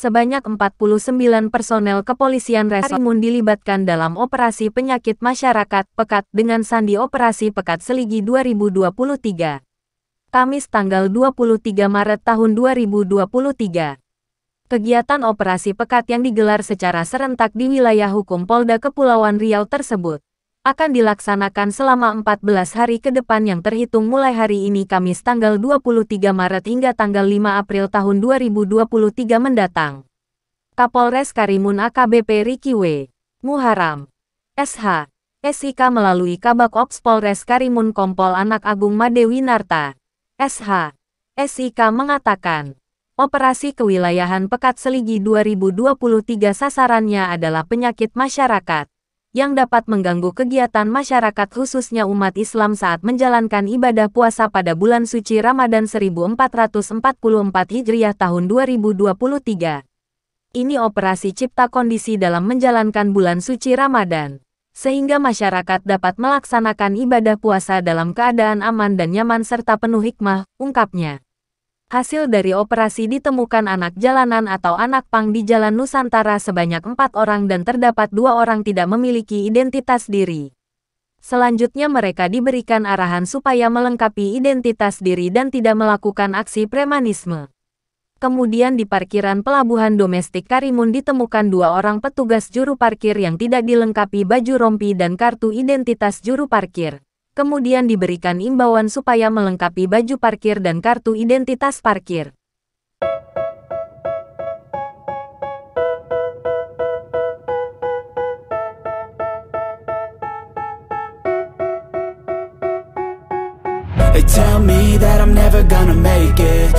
sebanyak 49 personel kepolisian resimun dilibatkan dalam operasi penyakit masyarakat pekat dengan sandi operasi pekat Seligi 2023. Kamis tanggal 23 Maret tahun 2023. Kegiatan operasi pekat yang digelar secara serentak di wilayah hukum Polda Kepulauan Riau tersebut akan dilaksanakan selama 14 hari ke depan yang terhitung mulai hari ini Kamis tanggal 23 Maret hingga tanggal 5 April tahun 2023 mendatang. Kapolres Karimun AKBP Riki W. Muharam. SH. SIK melalui Kabak Ops Polres Karimun Kompol Anak Agung Made Winarta SH. SIK mengatakan, operasi kewilayahan Pekat Seligi 2023 sasarannya adalah penyakit masyarakat yang dapat mengganggu kegiatan masyarakat khususnya umat Islam saat menjalankan ibadah puasa pada bulan suci Ramadan 1444 Hijriah tahun 2023. Ini operasi cipta kondisi dalam menjalankan bulan suci Ramadan, sehingga masyarakat dapat melaksanakan ibadah puasa dalam keadaan aman dan nyaman serta penuh hikmah, ungkapnya. Hasil dari operasi ditemukan anak jalanan atau anak pang di Jalan Nusantara sebanyak empat orang dan terdapat dua orang tidak memiliki identitas diri. Selanjutnya mereka diberikan arahan supaya melengkapi identitas diri dan tidak melakukan aksi premanisme. Kemudian di parkiran pelabuhan domestik Karimun ditemukan dua orang petugas juru parkir yang tidak dilengkapi baju rompi dan kartu identitas juru parkir kemudian diberikan imbauan supaya melengkapi baju parkir dan kartu identitas parkir. They tell me that I'm never gonna make it